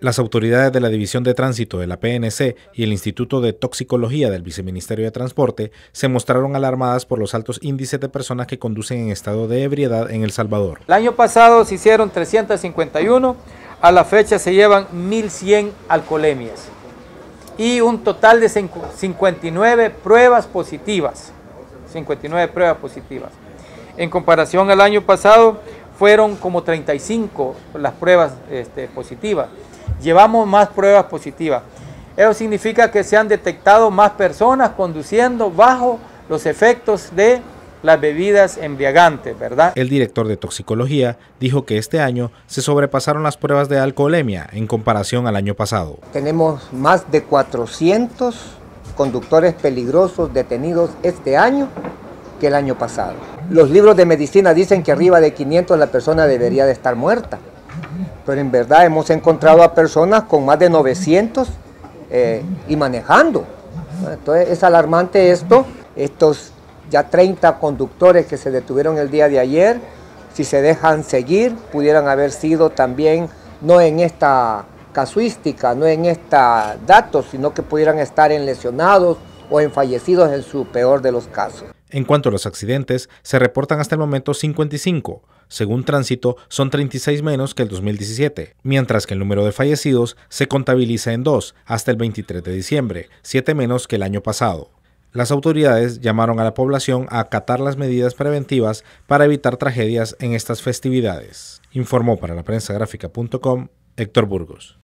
Las autoridades de la División de Tránsito de la PNC y el Instituto de Toxicología del Viceministerio de Transporte se mostraron alarmadas por los altos índices de personas que conducen en estado de ebriedad en El Salvador. El año pasado se hicieron 351, a la fecha se llevan 1.100 alcoholemias y un total de 59 pruebas positivas. 59 pruebas positivas. En comparación al año pasado, fueron como 35 las pruebas este, positivas. Llevamos más pruebas positivas. Eso significa que se han detectado más personas conduciendo bajo los efectos de las bebidas embriagantes, ¿verdad? El director de toxicología dijo que este año se sobrepasaron las pruebas de alcoholemia en comparación al año pasado. Tenemos más de 400 conductores peligrosos detenidos este año que el año pasado. Los libros de medicina dicen que arriba de 500 la persona debería de estar muerta, pero en verdad hemos encontrado a personas con más de 900 eh, y manejando. Entonces es alarmante esto, estos ya 30 conductores que se detuvieron el día de ayer, si se dejan seguir, pudieran haber sido también, no en esta casuística, no en esta datos, sino que pudieran estar en lesionados o en fallecidos en su peor de los casos. En cuanto a los accidentes, se reportan hasta el momento 55. Según Tránsito, son 36 menos que el 2017, mientras que el número de fallecidos se contabiliza en 2 hasta el 23 de diciembre, 7 menos que el año pasado. Las autoridades llamaron a la población a acatar las medidas preventivas para evitar tragedias en estas festividades, informó para la prensa gráfica.com Héctor Burgos.